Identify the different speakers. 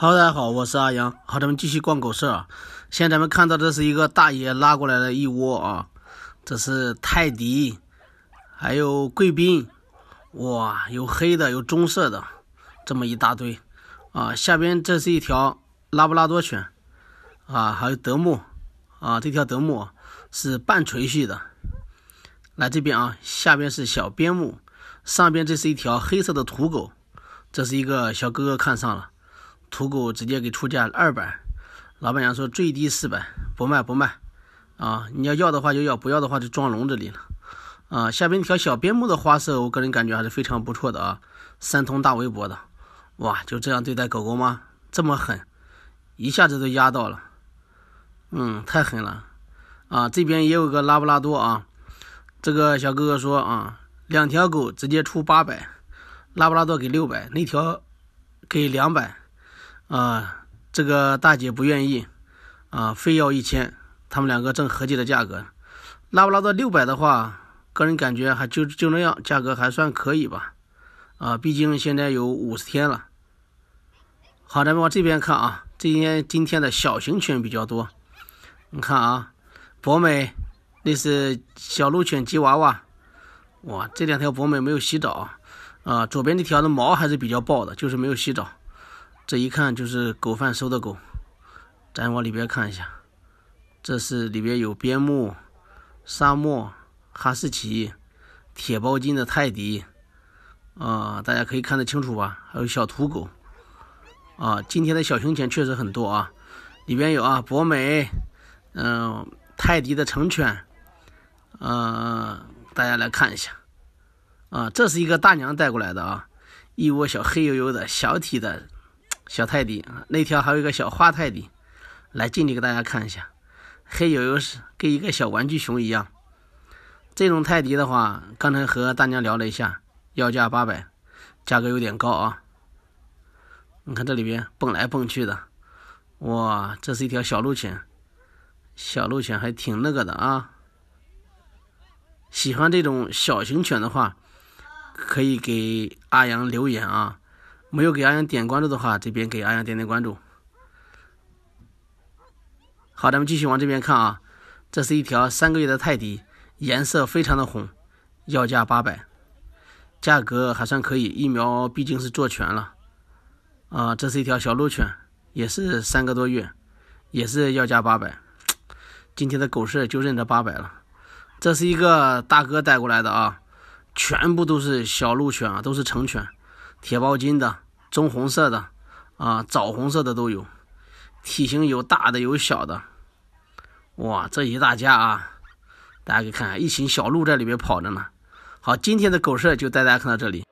Speaker 1: 好，大家好，我是阿阳。好，咱们继续逛狗市。现在咱们看到的是一个大爷拉过来的一窝啊，这是泰迪，还有贵宾，哇，有黑的，有棕色的，这么一大堆啊。下边这是一条拉布拉多犬啊，还有德牧啊，这条德牧是半垂系的。来这边啊，下边是小边牧，上边这是一条黑色的土狗，这是一个小哥哥看上了。土狗直接给出价二百，老板娘说最低四百，不卖不卖，啊，你要要的话就要，不要的话就装笼子里了。啊，下面那条小边牧的花色，我个人感觉还是非常不错的啊。三通大围脖的，哇，就这样对待狗狗吗？这么狠，一下子就压到了，嗯，太狠了，啊，这边也有个拉布拉多啊，这个小哥哥说啊，两条狗直接出八百，拉布拉多给六百，那条给两百。啊，这个大姐不愿意啊，非要一千。他们两个正合计的价格，拉不拉到六百的话，个人感觉还就就那样，价格还算可以吧。啊，毕竟现在有五十天了。好，咱们往这边看啊，这边今天的小型犬比较多。你看啊，博美，那是小鹿犬吉娃娃。哇，这两条博美没有洗澡啊。左边那条的毛还是比较爆的，就是没有洗澡。这一看就是狗贩收的狗，咱往里边看一下，这是里边有边牧、沙漠、哈士奇、铁包金的泰迪，啊，大家可以看得清楚吧？还有小土狗，啊，今天的小熊犬确实很多啊，里边有啊博美，嗯，泰迪的成犬，嗯，大家来看一下，啊，这是一个大娘带过来的啊，一窝小黑油油的小体的。小泰迪啊，那条还有一个小花泰迪，来近点给大家看一下，黑油油是跟一个小玩具熊一样。这种泰迪的话，刚才和大家聊了一下，要价八百，价格有点高啊。你看这里边蹦来蹦去的，哇，这是一条小鹿犬，小鹿犬还挺那个的啊。喜欢这种小型犬的话，可以给阿阳留言啊。没有给阿阳点关注的话，这边给阿阳点点关注。好，咱们继续往这边看啊，这是一条三个月的泰迪，颜色非常的红，要价八百，价格还算可以，疫苗毕竟是做全了。啊，这是一条小鹿犬，也是三个多月，也是要价八百。今天的狗市就认这八百了。这是一个大哥带过来的啊，全部都是小鹿犬啊，都是成犬。铁包金的，棕红色的，啊，枣红色的都有，体型有大的有小的，哇，这一大家啊，大家可以看，看，一群小鹿在里面跑着呢。好，今天的狗舍就带大家看到这里。